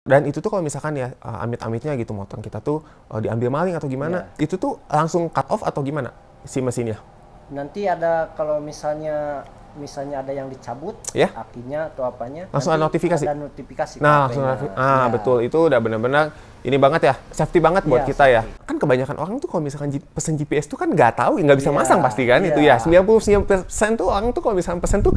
Dan itu tuh kalau misalkan ya eh, amit-amitnya gitu motor kita tuh uh, diambil maling atau gimana, yeah. itu tuh langsung cut off atau gimana si mesinnya? Nanti ada kalau misalnya misalnya ada yang dicabut yeah. akinya atau apanya langsung ada notifikasi ada notifikasi nah langsung ah ya. betul itu udah benar-benar ini banget ya safety banget buat iya, ya, kita safety. ya kan kebanyakan orang tuh kalau misalkan pesen GPS tuh kan nggak tahu nggak bisa yeah. masang pasti kan yeah. itu ya iya. persen tuh orang tuh kalau misalkan pesen tuh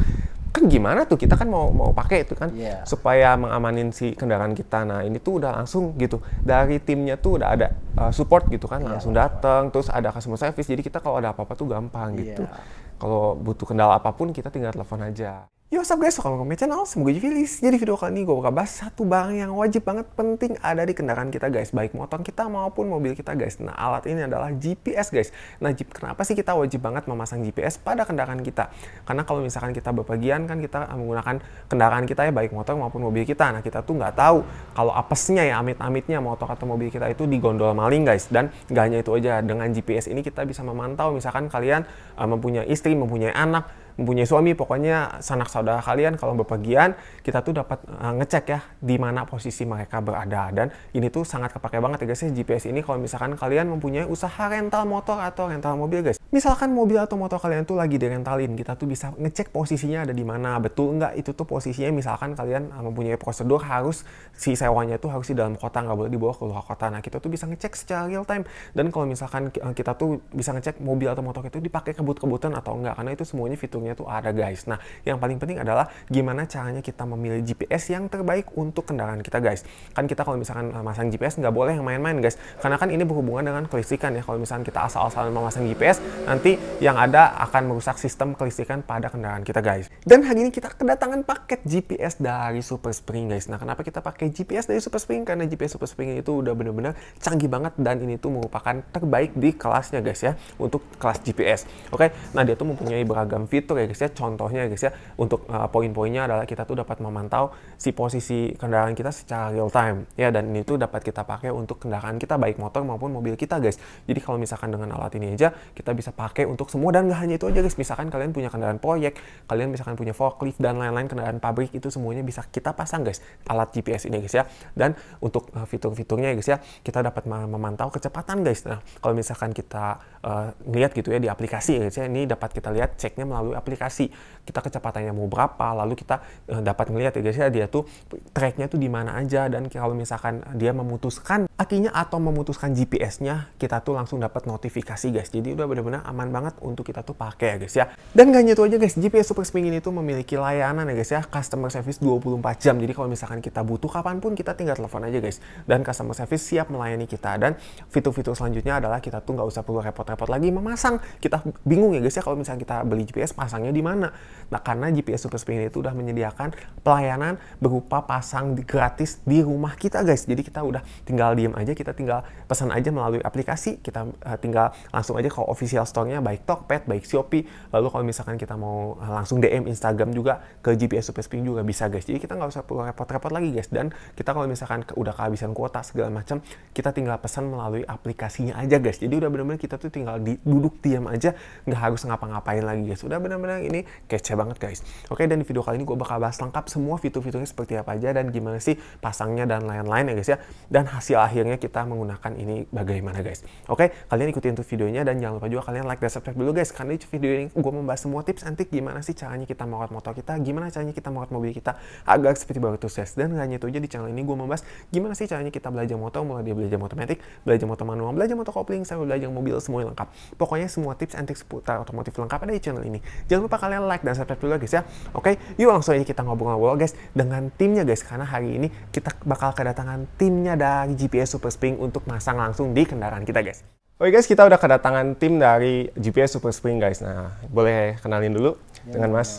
kan gimana tuh kita kan mau mau pakai itu kan yeah. supaya mengamanin si kendaraan kita nah ini tuh udah langsung gitu dari timnya tuh udah ada uh, support gitu kan yeah. langsung datang terus ada customer service jadi kita kalau ada apa-apa tuh gampang yeah. gitu iya. Kalau butuh kendala apapun kita tinggal telepon aja. Yo, what's up guys? Welcome back to my channel, semoga jadi Filis. Jadi video kali ini gue bakal bahas satu barang yang wajib banget penting ada di kendaraan kita guys. Baik motor kita maupun mobil kita guys. Nah, alat ini adalah GPS guys. Nah, kenapa sih kita wajib banget memasang GPS pada kendaraan kita? Karena kalau misalkan kita bepergian kan kita eh, menggunakan kendaraan kita ya baik motor maupun mobil kita. Nah, kita tuh nggak tahu kalau apesnya ya amit-amitnya motor atau mobil kita itu digondol maling guys. Dan nggak hanya itu aja, dengan GPS ini kita bisa memantau misalkan kalian eh, mempunyai istri, mempunyai anak, mempunyai suami pokoknya sanak saudara kalian kalau bepergian kita tuh dapat uh, ngecek ya di mana posisi mereka berada dan ini tuh sangat kepake banget ya guys ya GPS ini kalau misalkan kalian mempunyai usaha rental motor atau rental mobil guys misalkan mobil atau motor kalian tuh lagi direntalin kita tuh bisa ngecek posisinya ada di mana betul nggak itu tuh posisinya misalkan kalian eh, mempunyai prosedur harus si sewanya tuh harus di dalam kota nggak boleh dibawa ke luar kota nah kita tuh bisa ngecek secara real time dan kalau misalkan eh, kita tuh bisa ngecek mobil atau motor itu dipakai kebut-kebutan atau enggak karena itu semuanya fitur sebelumnya tuh ada guys. Nah, yang paling penting adalah gimana caranya kita memilih GPS yang terbaik untuk kendaraan kita guys. Kan kita kalau misalkan memasang eh, GPS nggak boleh yang main-main guys. Karena kan ini berhubungan dengan kelistrikan ya. Kalau misalkan kita asal-asalan memasang GPS, nanti yang ada akan merusak sistem kelistrikan pada kendaraan kita guys. Dan hari ini kita kedatangan paket GPS dari Super Spring guys. Nah, kenapa kita pakai GPS dari Super Spring? Karena GPS Super Spring itu udah bener-bener canggih banget dan ini tuh merupakan terbaik di kelasnya guys ya untuk kelas GPS. Oke, nah dia tuh mempunyai beragam fitur tuh ya guys ya. Contohnya ya guys ya, untuk uh, poin-poinnya adalah kita tuh dapat memantau si posisi kendaraan kita secara real time ya dan ini tuh dapat kita pakai untuk kendaraan kita baik motor maupun mobil kita guys. Jadi kalau misalkan dengan alat ini aja kita bisa pakai untuk semua dan nggak hanya itu aja guys. Misalkan kalian punya kendaraan proyek, kalian misalkan punya forklift dan lain-lain kendaraan pabrik itu semuanya bisa kita pasang guys alat GPS ini guys ya. Dan untuk uh, fitur-fiturnya ya guys ya, kita dapat memantau kecepatan guys. Nah, kalau misalkan kita uh, eh, ngelihat gitu ya di aplikasi ya guys ya, ini dapat kita lihat ceknya melalui aplikasi kita kecepatannya mau berapa lalu kita uh, dapat melihat ya guys ya dia tuh tracknya tuh di mana aja dan kalau misalkan dia memutuskan akinya atau memutuskan GPS-nya kita tuh langsung dapat notifikasi guys jadi udah benar-benar aman banget untuk kita tuh pakai ya guys ya dan gak hanya itu aja guys GPS Super Spring ini tuh memiliki layanan ya guys ya customer service 24 jam jadi kalau misalkan kita butuh kapanpun kita tinggal telepon aja guys dan customer service siap melayani kita dan fitur-fitur selanjutnya adalah kita tuh nggak usah perlu repot-repot lagi memasang kita bingung ya guys ya kalau misalkan kita beli GPS pasang pasangnya di mana. Nah, karena GPS Super Spin itu udah menyediakan pelayanan berupa pasang gratis di rumah kita, guys. Jadi kita udah tinggal diem aja, kita tinggal pesan aja melalui aplikasi, kita uh, tinggal langsung aja ke official store-nya baik Tokped, baik Shopee. Lalu kalau misalkan kita mau eh, langsung DM Instagram juga ke GPS Super Spin juga bisa, guys. Jadi kita nggak usah perlu repot-repot lagi, guys. Dan kita kalau misalkan ke, udah kehabisan kuota segala macam, kita tinggal pesan melalui aplikasinya aja, guys. Jadi udah bener-bener kita tuh tinggal di, duduk diam aja, nggak harus ngapa-ngapain lagi, guys. Udah bener-bener benar ini kece banget guys. Oke dan di video kali ini gue bakal bahas lengkap semua fitur-fiturnya seperti apa aja dan gimana sih pasangnya dan lain-lain ya guys ya. Dan hasil akhirnya kita menggunakan ini bagaimana guys. Oke kalian ikutin tuh videonya dan jangan lupa juga kalian like dan subscribe dulu guys. Karena di video ini gue membahas semua tips antik gimana sih caranya kita merawat motor kita, gimana caranya kita merawat mobil kita agak seperti baru tuh guys. Dan gak hanya itu aja di channel ini gue membahas gimana sih caranya kita belajar motor mulai dari belajar motor metik, belajar motor manual, belajar motor kopling, sampai belajar mobil semuanya lengkap. Pokoknya semua tips antik seputar otomotif lengkap ada di channel ini. Jangan jangan lupa kalian like dan subscribe dulu ya, guys ya oke okay? yuk langsung aja kita ngobrol-ngobrol guys dengan timnya guys karena hari ini kita bakal kedatangan timnya dari GPS Super Spring untuk masang langsung di kendaraan kita guys Oke guys, kita udah kedatangan tim dari GPS Super Spring guys. Nah, boleh kenalin dulu ya, dengan Mas. Eh,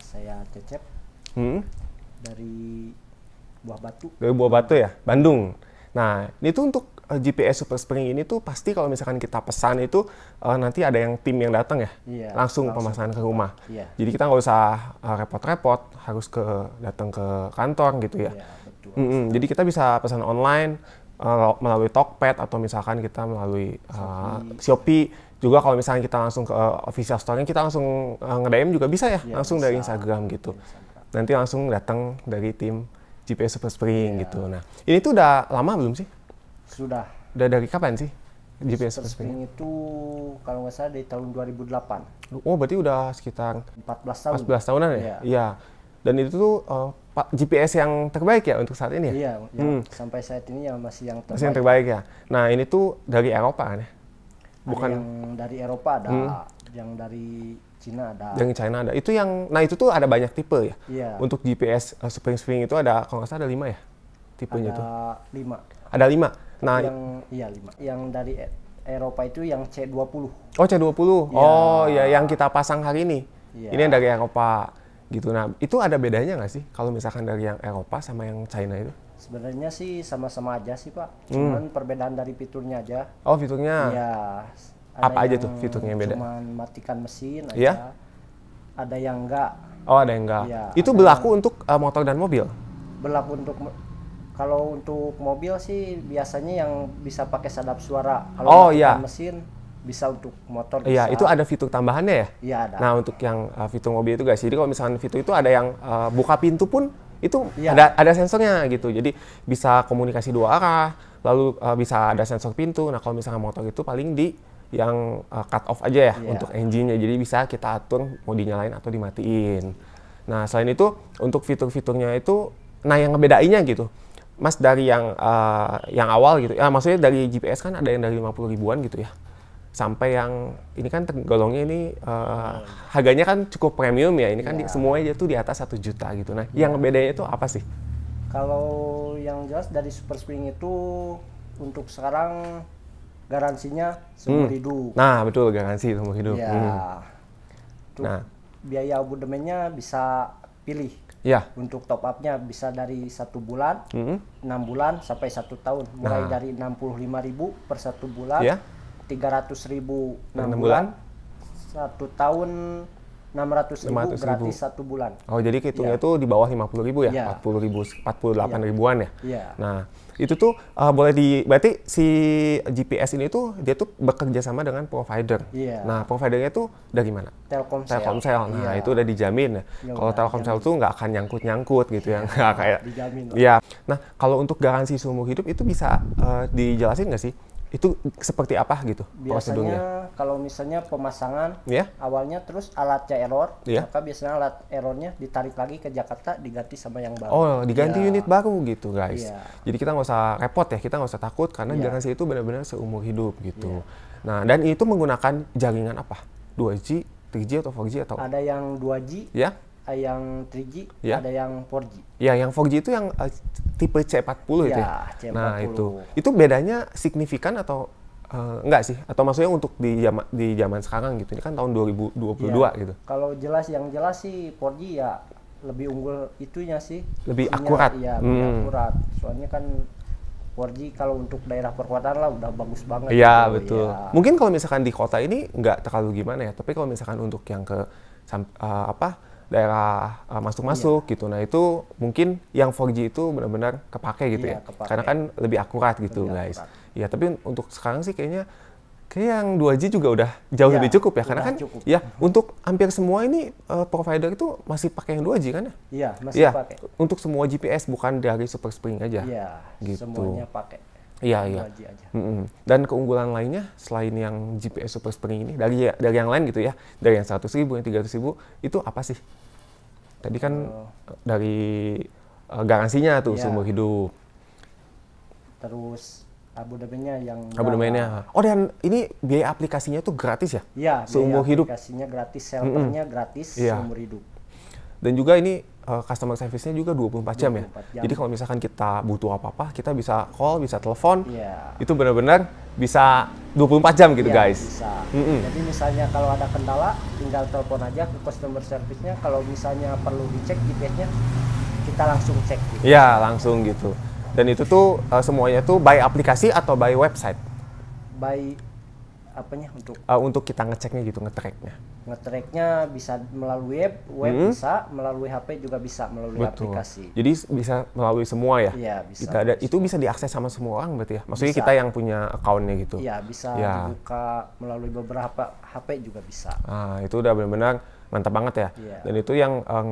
saya Cecep. Hmm? Dari Buah Batu. Dari Buah Batu ya, Bandung. Nah, ini tuh untuk Eh, GPS Super Spring ini tuh pasti kalau misalkan kita pesan itu uh, nanti ada yang tim yang datang ya, yeah, langsung, langsung pemasangan ke rumah. Yeah. Jadi kita nggak usah repot eh, repot-repot harus ke datang ke kantor gitu ya. Yeah, betul, mm -hmm. Jadi kita bisa pesan online uh, melalui Tokped atau misalkan kita melalui uh, Shopee. Juga kalau misalkan kita langsung ke uh, official store-nya kita langsung uh, nge juga bisa ya, iya, langsung bisa. dari Instagram gitu. Iya, nanti langsung datang dari tim GPS Super Spring iya. gitu. Nah, ini tuh udah lama belum sih? Sudah. Udah dari kapan sih GPS spring itu kalau nggak salah dari tahun 2008. Oh, berarti udah sekitar 14 tahun. 14 tahunan ya? Iya. Ya. Dan itu tuh uh, eh, GPS yang terbaik ya untuk saat ini ya? Iya, ya. sampai saat ini ya masih yang terbaik. Masih yang terbaik ya. Nah, ini tuh dari Eropa kan ya? Bukan ada yang dari Eropa ada, hmm. yang dari Cina ada. Yang China ada. Itu yang, nah itu tuh ada banyak tipe ya. Iya. Untuk GPS uh, eh, spring spring itu ada, kalau nggak salah ada lima ya, tipenya ada tuh. Ada lima. Ada lima. Nah, yang iya lima Yang dari e- Eropa itu yang C20. Oh, C20. Ya. Oh, ya yang kita pasang hari ini. Ya. Ini yang dari Eropa gitu. Nah, itu ada bedanya nggak sih kalau misalkan dari yang Eropa sama yang China itu? Sebenarnya sih sama-sama aja sih, Pak. Hmm. Cuman hmm. perbedaan dari fiturnya aja. Oh, fiturnya. Iya. Apa aja tuh fiturnya yang beda? Cuman matikan mesin iya? aja. Ya? Ada yang enggak. Oh, ada yang enggak. Ya, itu berlaku yang... untuk uh, motor dan mobil? Berlaku untuk kalau untuk mobil sih biasanya yang bisa pakai sadap suara kalau oh, iya. mesin bisa untuk motor iya, bisa. Iya, itu ada fitur tambahannya ya? Iya, ada. Nah, untuk yang uh, fitur mobil itu guys. Jadi kalau misalnya fitur itu ada yang uh, buka pintu pun itu ya. ada ada sensornya gitu. Jadi bisa komunikasi dua arah, lalu uh, bisa ada sensor pintu. Nah, kalau misalnya motor itu paling di yang uh, cut off aja ya, yeah. untuk engine-nya. Jadi bisa kita atur mau dinyalain atau dimatiin. Nah, selain itu untuk fitur-fiturnya itu nah yang ngebedainya gitu. Mas dari yang uh, yang awal gitu, ya maksudnya dari GPS kan ada yang dari lima puluh ribuan gitu ya, sampai yang ini kan tergolongnya ini uh, harganya kan cukup premium ya, ini kan ya. Di, iya. semuanya itu di atas satu juta gitu. Nah, ya. yang iya. bedanya itu apa sih? Kalau yang jelas dari Super Spring itu untuk sekarang garansinya seumur hmm. hidup. Nah betul garansi seumur hidup. Ya. Hmm. Nah biaya abodemennya bisa pilih. Ya. Untuk top upnya bisa dari satu bulan, mm-hmm. enam bulan sampai satu tahun. Mulai nah. dari enam puluh lima ribu per satu bulan, ya. tiga ratus ribu enam bulan, satu tahun 600 ribu ribu gratis satu bulan. Oh, jadi hitungnya iya. itu yeah. di bawah 50 ribu ya? Yeah. Iya. 40 ribu, 48 yeah. Iya. ribuan ya? Yeah. Nah, itu tuh uh, boleh di, berarti si GPS ini tuh dia tuh bekerja sama dengan provider. Yeah. Nah, providernya tuh dari mana? Telkomsel. Telkomsel. Nah, yeah. itu udah dijamin Yeah, ya kalau Telkomsel jamin. tuh nggak akan nyangkut-nyangkut gitu yeah. ya. kayak. Dijamin. Iya. Nah, kalau untuk garansi seumur hidup itu bisa uh, dijelasin nggak sih? itu seperti apa gitu biasanya, prosedurnya? kalau misalnya pemasangan yeah. awalnya terus alatnya error, yeah. maka biasanya alat errornya ditarik lagi ke Jakarta diganti sama yang baru. Oh, diganti yeah. unit baru gitu guys. Yeah. Jadi kita nggak usah repot ya, kita nggak usah takut karena yeah. garansi itu benar-benar seumur hidup gitu. Yeah. Nah, dan itu menggunakan jaringan apa? 2G, 3G atau 4G atau? Ada yang 2G. Ya. Yeah Eh, yang 3G, ya. ada yang 4G. Ya, yang 4G itu yang uh, tipe C40 ya, itu ya. ya? C40. Nah, itu. Itu bedanya signifikan atau uh, enggak sih? Atau maksudnya untuk di jama di zaman sekarang gitu. Ini kan tahun 2022 ya. gitu. Kalau jelas yang jelas sih 4G ya lebih unggul itunya sih. Lebih akurat. Iya, hmm. lebih akurat. Soalnya kan 4G kalau untuk daerah perkotaan lah udah bagus banget. Iya gitu. betul. Ya. Mungkin kalau misalkan di kota ini nggak terlalu gimana ya, tapi kalau misalkan untuk yang ke uh, apa daerah masuk uh, masuk-masuk iya. gitu. Nah itu mungkin yang 4G itu benar-benar kepake gitu iya, ya, kepake. karena kan lebih akurat gitu lebih guys. Akurat. Ya tapi untuk sekarang sih kayaknya kayak yang 2G juga udah jauh iya, lebih cukup ya, karena kan cukup. ya untuk hampir semua ini uh, provider itu masih pakai yang 2G kan ya? Iya masih ya, pakai. Untuk semua GPS bukan dari Super Spring aja. Iya. Gitu. Semuanya pakai. Iya iya. Mm -hmm. Dan keunggulan lainnya selain yang GPS Super Spring ini dari dari yang lain gitu ya, dari yang seratus ribu yang tiga ratus ribu itu apa sih? Tadi kan oh. dari uh, garansinya tuh yeah. seumur hidup. Terus abodemennya yang abodemennya. Oh dan ini biaya aplikasinya tuh gratis ya? Iya, seumur hidup. Aplikasinya gratis, shelternya mm -hmm. gratis yeah. seumur hidup. Dan juga ini uh, customer service-nya juga 24 jam 24 ya. Jam. Jadi kalau misalkan kita butuh apa-apa, kita bisa call, bisa telepon. Yeah. Itu benar-benar bisa 24 jam gitu, yeah, guys. Bisa. Mm -hmm. Jadi misalnya kalau ada kendala, tinggal telepon aja ke customer service-nya. Kalau misalnya perlu dicek GPS-nya, kita langsung cek gitu. Iya, yeah, langsung gitu. Dan itu tuh uh, semuanya tuh by aplikasi atau by website? By apanya untuk uh, untuk kita ngeceknya gitu ngetracknya ngetracknya bisa melalui web web hmm. bisa melalui HP juga bisa melalui Betul. aplikasi jadi bisa melalui semua ya iya bisa kita ada itu bisa diakses sama semua orang berarti ya maksudnya bisa. kita yang punya accountnya gitu ya bisa ya. dibuka melalui beberapa HP juga bisa ah itu udah benar-benar mantap banget ya yeah. dan itu yang eh,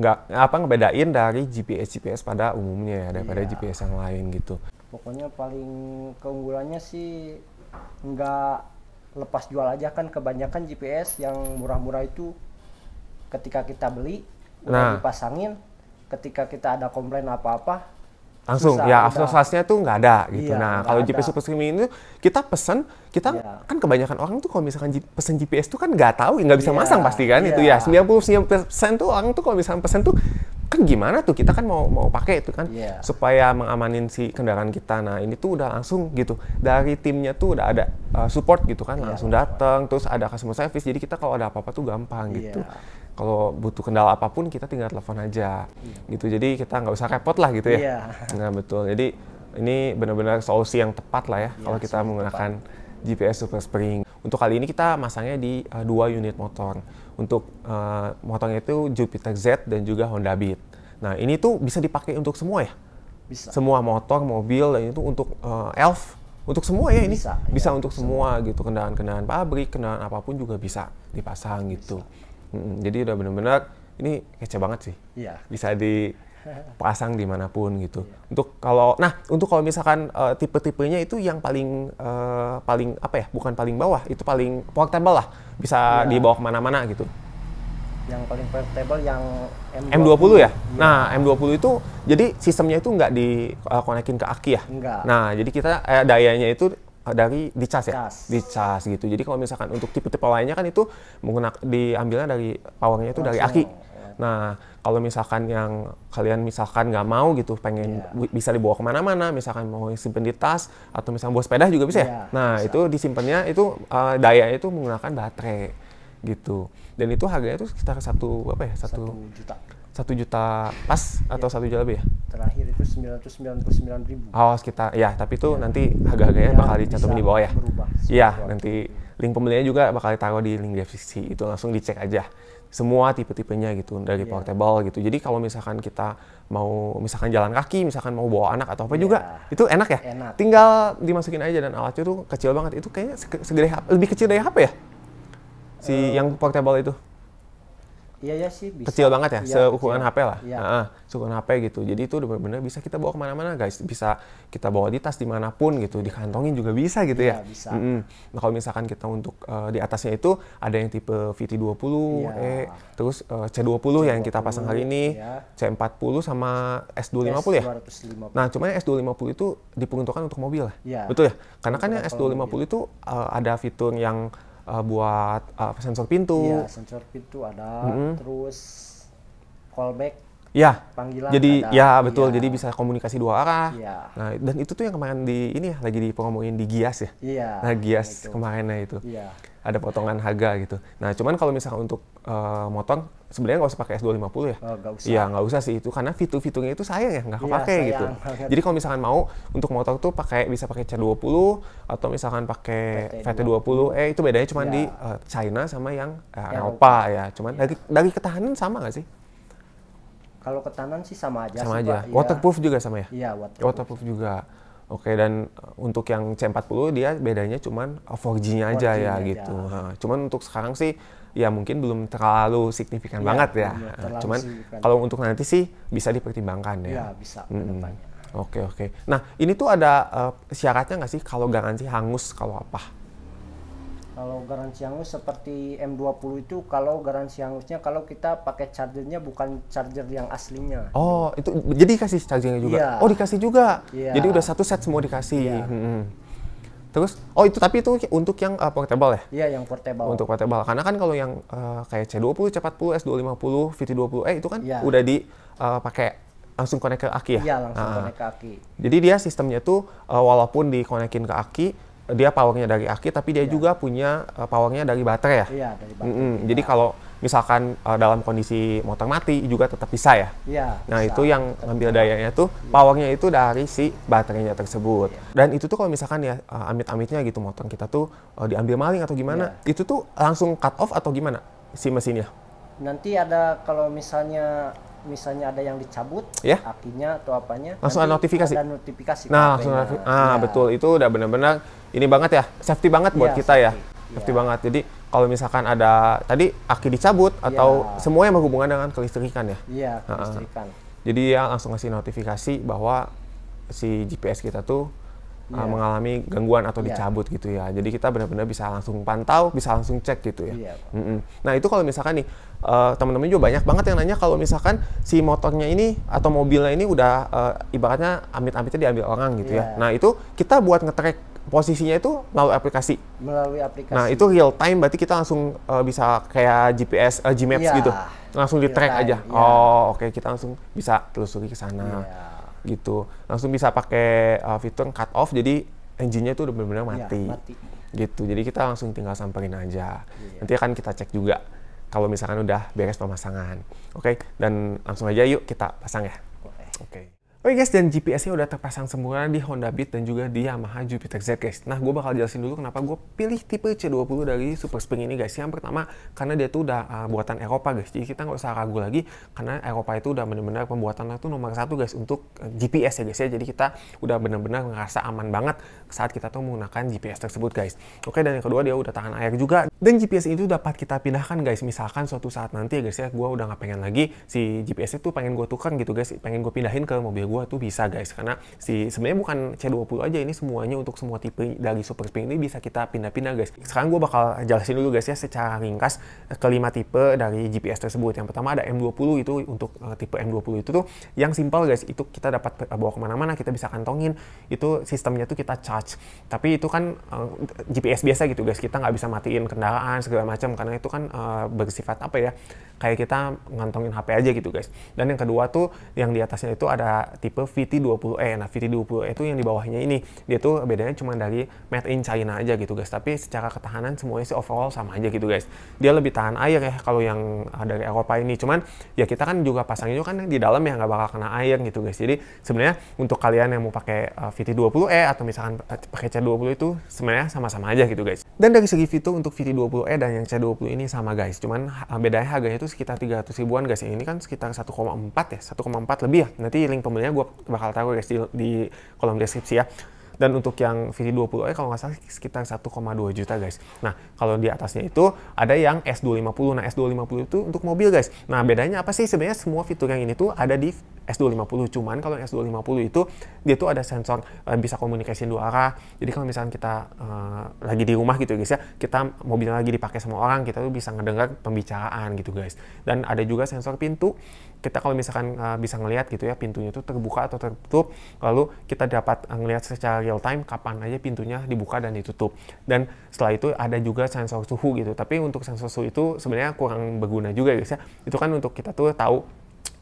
nggak uh, apa ngebedain dari GPS GPS pada umumnya ya daripada yeah. GPS yang lain gitu pokoknya paling keunggulannya sih nggak lepas jual aja kan kebanyakan GPS yang murah-murah itu ketika kita beli nah. udah dipasangin ketika kita ada komplain apa-apa langsung ya aftersalesnya tuh nggak ada gitu. Iya, nah kalau GPS Super Streaming ini kita pesen kita iya. kan kebanyakan orang tuh kalau misalkan pesan GPS tuh kan nggak tahu nggak bisa iya, masang pasti kan iya. itu ya 99 iya. persen tuh orang tuh kalau misalkan pesan tuh kan gimana tuh kita kan mau mau pakai itu kan yeah. supaya mengamanin si kendaraan kita nah ini tuh udah langsung gitu dari timnya tuh udah ada uh, support gitu kan yeah, langsung datang terus ada customer service jadi kita kalau ada apa-apa tuh gampang yeah. gitu kalau butuh kendala apapun kita tinggal telepon aja yeah. gitu jadi kita nggak usah repot lah gitu ya yeah. nah betul jadi ini benar-benar solusi yang tepat lah ya yeah, kalau kita menggunakan tepat. GPS Super Spring untuk kali ini kita masangnya di uh, dua unit motor. Untuk uh, motornya itu Jupiter Z dan juga Honda Beat. Nah ini tuh bisa dipakai untuk semua ya? Bisa. Semua motor, mobil, dan itu untuk uh, elf, untuk semua ya ini? Bisa. Ya. Bisa ya, untuk semua, semua gitu, kendaraan-kendaraan pabrik, kendaraan apapun juga bisa dipasang gitu. Mm -hmm. Jadi udah bener-bener ini kece banget sih. Iya. Bisa di pasang dimanapun gitu. Yeah. Untuk kalau, nah untuk kalau misalkan uh, tipe-tipenya itu yang paling uh, paling apa ya? Bukan paling bawah, itu paling portable lah, bisa yeah. dibawa kemana-mana gitu. Yang paling portable yang M20, M20 ya. Iya. Nah M20 itu jadi sistemnya itu nggak dikonekin eh, uh, ke aki ya. Enggak. Nah jadi kita eh, dayanya itu dari di dicas ya, di dicas gitu. Jadi kalau misalkan untuk tipe-tipe lainnya kan itu menggunakan diambilnya dari powernya itu dari aki. Nah, kalau misalkan yang kalian misalkan nggak mau gitu pengen yeah. bisa dibawa kemana-mana misalkan mau simpen di tas atau misalkan bawa sepeda juga bisa yeah, ya iya, nah bisa. itu disimpannya itu uh, eh, daya itu menggunakan baterai gitu dan itu harganya itu sekitar satu apa ya satu, satu juta satu juta pas atau iya. satu juta lebih ya terakhir itu sembilan ratus sembilan puluh sembilan ribu oh sekitar ya tapi itu ya. nanti harga-harganya iya, bakal dicantumin di bawah ya iya nanti link pembeliannya juga bakal ditaruh di link deskripsi itu langsung dicek aja semua tipe-tipenya gitu dari yeah. portable gitu. Jadi kalau misalkan kita mau misalkan jalan kaki, misalkan mau bawa anak atau apa yeah. juga, itu enak ya. Enak. Tinggal dimasukin aja dan alatnya tuh kecil banget. Itu kayaknya segede lebih kecil dari HP ya. Si uh, yang portable itu. Iya ya sih bisa. Kecil banget ya, ya seukuran HP lah. Ya. Nah, seukuran HP gitu. Jadi itu benar-benar bisa kita bawa kemana-mana guys. Bisa kita bawa di tas dimanapun gitu, dikantongin juga bisa gitu ya. ya. Bisa. Mm -hmm. Nah kalau misalkan kita untuk uh, di atasnya itu ada yang tipe VT20, iya. e, eh, ya. eh, terus uh, C20, C20 yang kita pasang hari ini, ya. C40 sama S250, S250 ya. Nah Nah cuman S250 itu diperuntukkan untuk mobil Ya. Betul ya? Karena kan yang S250 mobil. itu uh, ada fitur yang uh, buat uh, sensor pintu. Iya, sensor pintu ada. Mm -hmm. Terus callback. Ya. Panggilan. Jadi ada. ya betul. Ya. Jadi iya. bisa komunikasi dua arah. Ya. Nah, dan itu tuh yang kemarin di ini ya lagi dipromosiin di Gias ya. Iya. Nah, Gias itu. kemarinnya itu. Iya ada potongan harga gitu. Nah, cuman kalau misalkan untuk uh, motor sebenarnya nggak usah pakai S250 ya. Oh, gak usah. Iya, nggak usah sih itu karena fitur-fiturnya itu sayang ya nggak iya, kepake ya, gitu. Banget. Jadi kalau misalkan mau untuk motor tuh pakai bisa pakai C20 atau misalkan pakai VT20 eh itu bedanya cuma ya. di uh, China sama yang uh, Eropa ya. Cuman ya. dari dari ketahanan sama nggak sih? Kalau ketahanan sih sama aja. Sama sih, aja. Pak. Iya. Waterproof ya. juga sama ya? Iya, waterproof. Waterproof juga. Oke, dan untuk yang C40 dia bedanya cuman 4G-nya aja 4G ya aja. gitu. cuman untuk sekarang sih ya mungkin belum terlalu signifikan ya, banget ya. Cuman kalau untuk nanti sih bisa dipertimbangkan ya. Ya, bisa -hmm. Oke, oke. Nah, ini tuh ada uh, syaratnya nggak sih kalau garansi hangus kalau apa? Kalau garansi hangus seperti M20 itu kalau garansi hangusnya kalau kita pakai chargernya bukan charger yang aslinya. Oh, itu jadi dikasih chargernya juga. Yeah. Oh, dikasih juga. Yeah. Jadi udah satu set semua dikasih. Yeah. Hmm. Terus oh itu tapi itu untuk yang uh, portable ya? Iya, yeah, yang portable. Untuk portable. Karena kan kalau yang uh, kayak C20, C40, S250, 20 eh itu kan yeah. udah di uh, pakai langsung connect ke aki ya? Iya, langsung nah, connect ke aki. Jadi dia sistemnya tuh uh, walaupun dikonekin ke aki dia powernya dari aki tapi dia ya. juga punya uh, eh, powernya dari baterai ya. Iya, dari baterai. Mm -hmm. Ya. Jadi kalau misalkan uh, dalam kondisi motor mati juga tetap bisa ya. Iya. Nah, itu yang ngambil dayanya tuh ya. powernya itu dari si baterainya tersebut. Ya. Dan itu tuh kalau misalkan ya eh, amit-amitnya gitu motor kita tuh uh, diambil maling atau gimana, iya. itu tuh langsung cut off atau gimana si mesinnya? Nanti ada kalau misalnya misalnya ada yang dicabut ya. akinya atau apanya langsung ada notifikasi ada notifikasi nah langsung iya. ah ya. betul itu udah benar-benar ini banget ya safety banget buat ya, kita safety. ya safety ya. banget jadi kalau misalkan ada tadi aki dicabut atau ya. semua yang berhubungan dengan kelistrikan ya iya kelistrikan nah, jadi ya langsung ngasih notifikasi bahwa si GPS kita tuh yeah. uh, iya. mengalami gangguan atau yeah. dicabut gitu ya. Jadi kita benar-benar bisa langsung pantau, bisa langsung cek gitu ya. Yeah. Mm -mm. Nah itu kalau misalkan nih uh, teman-teman juga banyak banget yang nanya kalau misalkan si motornya ini atau mobilnya ini udah uh, ibaratnya amit-amitnya diambil orang gitu yeah. ya. Iya. Nah itu kita buat ngetrack posisinya itu melalui aplikasi. Melalui aplikasi. Nah, itu real time berarti kita langsung uh, bisa kayak GPS, uh, Gmaps yeah. gitu. Langsung di track aja. Yeah. Oh, oke okay, kita langsung bisa telusuri ke sana. Yeah gitu langsung bisa pakai uh, fitur cut off jadi engine-nya itu udah benar-benar iya, mati. Ya, mati gitu jadi kita langsung tinggal samperin aja iya. nanti akan kita cek juga kalau misalkan udah beres pemasangan oke okay? dan langsung aja yuk kita pasang ya oke okay. Oke oh, guys, dan GPS-nya udah terpasang semua di Honda Beat dan juga di Yamaha Jupiter Z guys. Nah, gue bakal jelasin dulu kenapa gue pilih tipe C20 dari Super Spring ini guys. Yang pertama, karena dia tuh udah uh, buatan Eropa guys. Jadi kita nggak usah ragu lagi, karena Eropa itu udah bener-bener pembuatannya tuh nomor satu guys untuk eh, GPS ya guys ya. Jadi kita udah bener-bener ngerasa aman banget saat kita tuh menggunakan GPS tersebut guys. Oke, dan yang kedua dia udah tahan air juga. Dan GPS itu dapat kita pindahkan guys. Misalkan suatu saat nanti ya guys ya, gue udah nggak pengen lagi si GPS itu pengen gue tukar gitu guys. Pengen gue pindahin ke mobil gue tuh bisa guys karena si sebenarnya bukan C20 aja ini semuanya untuk semua tipe dari Super Spring ini bisa kita pindah-pindah guys. Sekarang gue bakal jelasin dulu guys ya secara ringkas kelima tipe dari GPS tersebut. Yang pertama ada M20 itu untuk uh, tipe M20 itu tuh yang simpel guys itu kita dapat bawa kemana-mana kita bisa kantongin itu sistemnya tuh kita charge. Tapi itu kan uh, eh, GPS biasa gitu guys kita nggak bisa matiin kendaraan segala macam karena itu kan uh, bersifat apa ya kayak kita ngantongin HP aja gitu guys. Dan yang kedua tuh yang di atasnya itu ada tipe VT20E. Eh, nah, VT20E itu yang di bawahnya ini. Dia tuh bedanya cuma dari made in China aja gitu, guys. Tapi secara ketahanan semuanya sih overall sama aja gitu, guys. Dia lebih tahan air ya kalau yang ah, dari Eropa ini. Cuman ya kita kan juga pasangnya juga kan di dalam ya nggak bakal kena air gitu, guys. Jadi sebenarnya untuk kalian yang mau pakai ah, uh, VT20E atau misalkan eh, pakai C20 itu sebenarnya sama-sama aja gitu, guys. Dan dari segi fitur untuk VT20E dan yang C20 ini sama, guys. Cuman bedanya harganya itu sekitar 300 ribuan, guys. ini kan sekitar 1,4 ya, 1,4 lebih ya. Nanti link pembelian linknya gue bakal taruh guys di, di kolom deskripsi ya dan untuk yang VT20 eh kalau nggak salah sekitar 1,2 juta guys. Nah, kalau di atasnya itu ada yang S250. Nah, S250 itu untuk mobil guys. Nah, bedanya apa sih sebenarnya semua fitur yang ini tuh ada di S250 cuman kalau S250 itu dia tuh ada sensor uh, bisa komunikasi dua arah jadi kalau misalnya kita uh, lagi di rumah gitu ya guys ya kita mobilnya lagi dipakai sama orang kita tuh bisa ngedengar pembicaraan gitu guys dan ada juga sensor pintu kita kalau misalkan uh, bisa ngelihat gitu ya pintunya tuh terbuka atau tertutup lalu kita dapat ngelihat secara real time kapan aja pintunya dibuka dan ditutup dan setelah itu ada juga sensor suhu gitu tapi untuk sensor suhu itu sebenarnya kurang berguna juga guys ya itu kan untuk kita tuh tahu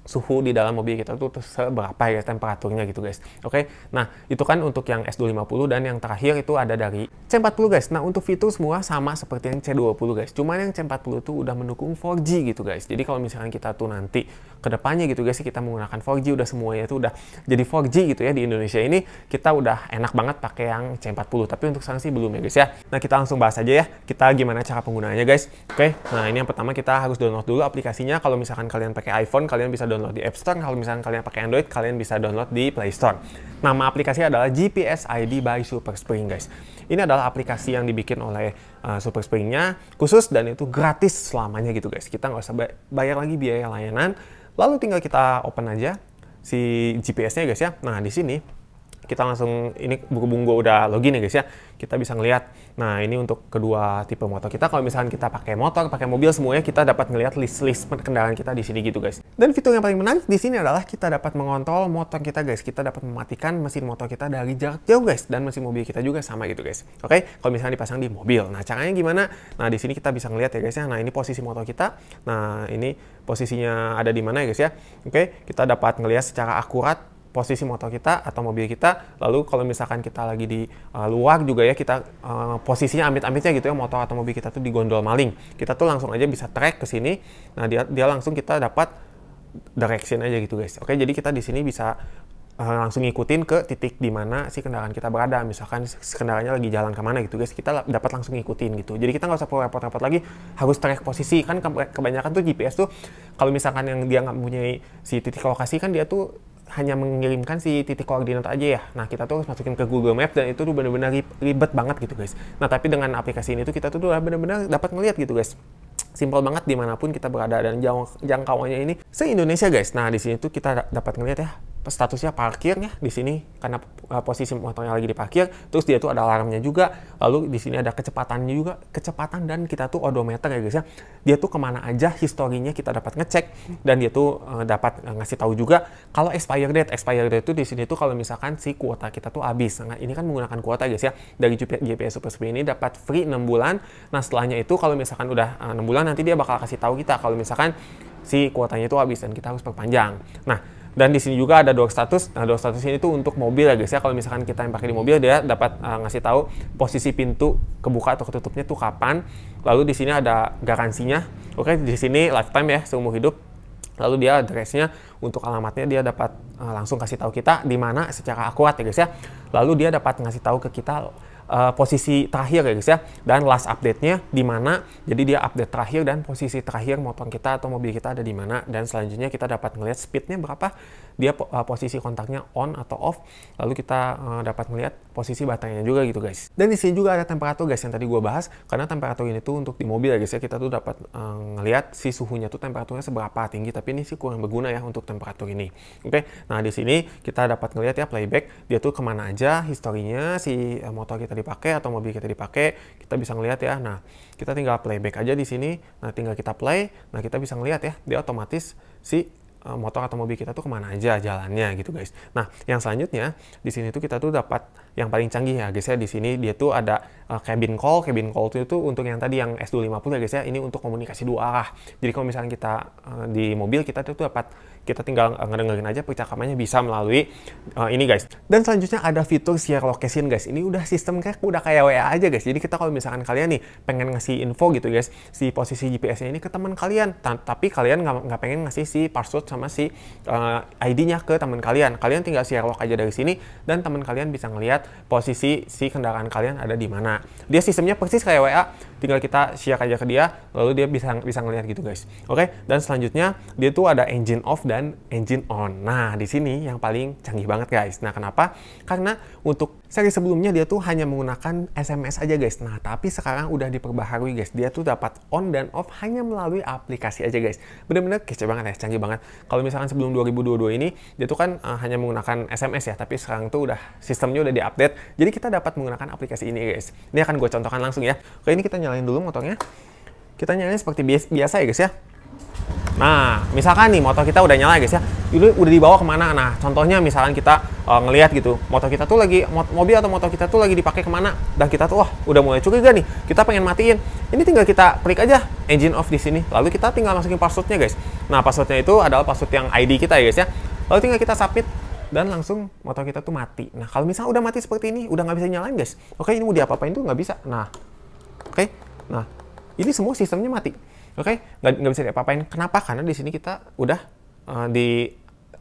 suhu di dalam mobil kita tuh seberapa ya temperaturnya gitu guys. Oke, nah itu kan untuk yang S250 dan yang terakhir itu ada dari C40 guys. Nah untuk fitur semua sama seperti yang C20 guys. Cuman yang C40 tuh udah mendukung 4G gitu guys. Jadi kalau misalkan kita tuh nanti kedepannya gitu guys kita menggunakan 4G udah semuanya itu udah jadi 4G gitu ya di Indonesia ini kita udah enak banget pakai yang C40 tapi untuk sekarang sih belum ya guys ya nah kita langsung bahas aja ya kita gimana cara penggunaannya guys oke okay. nah ini yang pertama kita harus download dulu aplikasinya kalau misalkan kalian pakai iPhone kalian bisa download di App Store kalau misalkan kalian pakai Android kalian bisa download di Play Store nama aplikasi adalah GPS ID by Super Spring guys ini adalah aplikasi yang dibikin oleh uh, Super Springnya khusus dan itu gratis selamanya gitu guys kita nggak usah bayar lagi biaya layanan Lalu tinggal kita open aja si GPS-nya guys ya. Nah, di sini kita langsung ini buku bunggu udah login ya guys ya. Kita bisa ngelihat Nah ini untuk kedua tipe motor kita. Kalau misalkan kita pakai motor, pakai mobil semuanya kita dapat melihat list-list kendaraan kita di sini gitu guys. Dan fitur yang paling menarik di sini adalah kita dapat mengontrol motor kita guys. Kita dapat mematikan mesin motor kita dari jarak jauh guys. Dan mesin mobil kita juga sama gitu guys. Oke, kalau misalnya dipasang di mobil. Nah caranya gimana? Nah di sini kita bisa ngelihat ya guys ya. Nah ini posisi motor kita. Nah ini posisinya ada di mana ya guys ya. Oke, kita dapat ngelihat secara akurat posisi motor kita atau mobil kita. Lalu kalau misalkan kita lagi di uh, luar juga ya kita uh, posisinya amit-amitnya gitu ya motor atau mobil kita tuh di gondol maling. Kita tuh langsung aja bisa track ke sini. Nah, dia dia langsung kita dapat direction aja gitu guys. Oke, jadi kita di sini bisa uh, langsung ngikutin ke titik di mana si kendaraan kita berada. Misalkan kendaraannya lagi jalan kemana gitu guys, kita dapat langsung ngikutin gitu. Jadi kita nggak usah perlu repot-repot lagi harus track posisi. Kan kebanyakan tuh GPS tuh kalau misalkan yang dia nggak punya si titik lokasi kan dia tuh hanya mengirimkan si titik koordinat aja ya. Nah, kita tuh harus masukin ke Google Map dan itu tuh bener-bener ribet banget gitu, guys. Nah, tapi dengan aplikasi ini tuh kita tuh udah bener-bener dapat ngeliat gitu, guys. Simpel banget dimanapun kita berada dan jangkauannya ini se-Indonesia, guys. Nah, di sini tuh kita dapat ngeliat ya statusnya parkirnya di sini karena eh, posisi motornya lagi diparkir terus dia tuh ada alarmnya juga lalu di sini ada kecepatannya juga kecepatan dan kita tuh odometer ya guys ya dia tuh kemana aja historinya kita dapat ngecek dan dia tuh uh, dapat eh, ngasih tahu juga kalau expired date expire date tuh di sini tuh kalau misalkan si kuota kita tuh habis nah ini kan menggunakan kuota guys ya dari GPS Super Speed ini dapat free 6 bulan nah setelahnya itu kalau misalkan udah uh, 6 bulan nanti dia bakal kasih tahu kita kalau misalkan si kuotanya itu habis dan kita harus perpanjang nah dan di sini juga ada dual status. Nah, dual status ini tuh untuk mobil ya guys ya. Kalau misalkan kita yang pakai di mobil dia dapat uh, ngasih tahu posisi pintu kebuka atau ketutupnya tuh kapan. Lalu di sini ada garansinya. Oke, di sini lifetime ya seumur hidup. Lalu dia addressnya untuk alamatnya dia dapat uh, langsung kasih tahu kita di mana secara akurat ya guys ya. Lalu dia dapat ngasih tahu ke kita uh, posisi terakhir ya guys ya dan last update-nya di mana jadi dia update terakhir dan posisi terakhir motor kita atau mobil kita ada di mana dan selanjutnya kita dapat ngelihat speednya berapa dia uh, posisi kontaknya on atau off lalu kita uh, dapat melihat posisi baterainya juga gitu guys dan di sini juga ada temperatur guys yang tadi gue bahas karena temperatur ini tuh untuk di mobil ya guys ya kita tuh dapat uh, ngelihat si suhunya tuh temperaturnya seberapa tinggi tapi ini sih kurang berguna ya untuk temperatur ini oke okay? nah di sini kita dapat ngelihat ya playback dia tuh kemana aja historinya si motor kita dipakai atau mobil kita dipakai, kita bisa ngelihat ya. Nah, kita tinggal playback aja di sini. Nah, tinggal kita play. Nah, kita bisa ngelihat ya, dia otomatis si e, motor atau mobil kita tuh kemana aja jalannya gitu guys. Nah yang selanjutnya di sini tuh kita tuh dapat yang paling canggih ya guys ya di sini dia tuh ada e, cabin call, cabin call tuh itu untuk yang tadi yang S250 ya guys ya ini untuk komunikasi dua arah. Jadi kalau misalnya kita e, di mobil kita tuh, tuh dapat kita tinggal ngedengerin aja percakapannya bisa melalui uh, ini guys. Dan selanjutnya ada fitur share location guys. Ini udah sistem kayak udah kayak WA aja guys. Jadi kita kalau misalkan kalian nih pengen ngasih info gitu guys, si posisi GPS-nya ini ke teman kalian, T tapi kalian nggak pengen ngasih si password sama si uh, eh, ID-nya ke teman kalian. Kalian tinggal share lock aja dari sini dan teman kalian bisa ngelihat posisi si kendaraan kalian ada di mana. Dia sistemnya persis kayak WA tinggal kita siak aja ke dia lalu dia bisa bisa ngelihat gitu guys oke dan selanjutnya dia tuh ada engine off dan engine on nah di sini yang paling canggih banget guys nah kenapa karena untuk Seri sebelumnya dia tuh hanya menggunakan SMS aja guys. Nah, tapi sekarang udah diperbaharui guys. Dia tuh dapat on dan off hanya melalui aplikasi aja guys. Bener-bener kece banget ya, canggih banget. Kalau misalkan sebelum 2022 ini, dia tuh kan uh, hanya menggunakan SMS ya. Tapi sekarang tuh udah sistemnya udah diupdate. Jadi kita dapat menggunakan aplikasi ini guys. Ini akan gue contohkan langsung ya. Oke, ini kita nyalain dulu motornya. Kita nyalain seperti biasa ya guys ya. Nah, misalkan nih motor kita udah nyala guys ya, dulu udah dibawa kemana? Nah, contohnya misalkan kita uh, ngelihat gitu, motor kita tuh lagi mobil atau motor kita tuh lagi dipakai kemana? Dan kita tuh wah udah mulai curiga nih, kita pengen matiin. Ini tinggal kita klik aja engine off di sini, lalu kita tinggal masukin passwordnya guys. Nah, passwordnya itu adalah password yang ID kita ya guys ya. Lalu tinggal kita submit dan langsung motor kita tuh mati. Nah, kalau misalnya udah mati seperti ini, udah nggak bisa nyalain guys. Oke, ini mau diapa-apain tuh nggak bisa. Nah, oke. Nah, ini semua sistemnya mati oke okay? nggak bisa diapa-apain kenapa karena di sini kita udah uh, di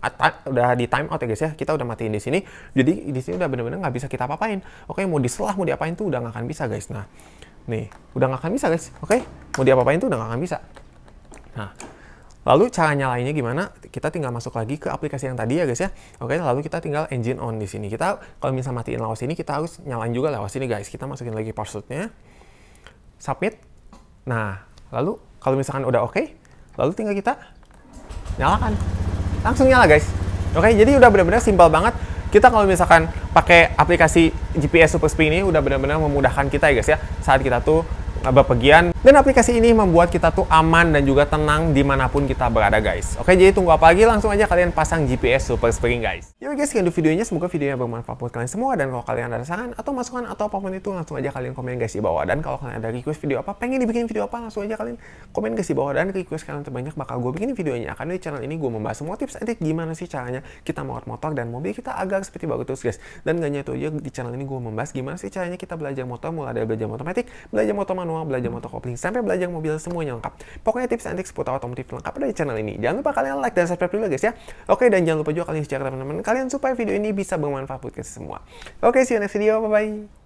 At, udah di time out ya guys ya kita udah matiin di sini jadi di sini udah bener-bener nggak bisa kita apa-apain oke mau diselah mau diapain tuh udah nggak akan bisa guys nah nih udah nggak akan bisa guys oke mau diapa-apain tuh udah nggak akan bisa nah lalu cara nyalainnya gimana kita tinggal masuk lagi ke aplikasi yang tadi ya guys ya oke lalu kita tinggal engine on di sini kita kalau misal matiin lewat sini kita harus nyalain juga lewat sini guys kita masukin lagi passwordnya submit nah lalu kalau misalkan udah oke, okay, lalu tinggal kita nyalakan. Langsung nyala guys. Oke, okay, jadi udah benar-benar simpel banget. Kita kalau misalkan pakai aplikasi GPS Super Speed ini udah benar-benar memudahkan kita ya guys ya. Saat kita tuh bepergian dan aplikasi ini membuat kita tuh aman dan juga tenang dimanapun kita berada guys. Oke jadi tunggu apa lagi langsung aja kalian pasang GPS Super Spring guys. Yo guys sekian dulu videonya semoga videonya bermanfaat buat kalian semua dan kalau kalian ada saran atau masukan atau apapun itu langsung aja kalian komen guys di bawah dan kalau kalian ada request video apa pengen dibikin video apa langsung aja kalian komen guys di bawah dan request kalian terbanyak bakal gue bikin videonya karena di channel ini gue membahas semua tips and gimana sih caranya kita mau motor dan mobil kita agar seperti bagus terus guys dan gak hanya itu aja di channel ini gue membahas gimana sih caranya kita belajar motor mulai dari belajar motor metik belajar motor manual belajar motor kopling sampai belajar mobil semuanya lengkap. Pokoknya tips and tricks seputar otomotif lengkap ada di channel ini. Jangan lupa kalian like dan subscribe dulu guys ya. Oke, dan jangan lupa juga kalian share teman-teman kalian supaya video ini bisa bermanfaat buat kita semua. Oke, see you next video. Bye-bye.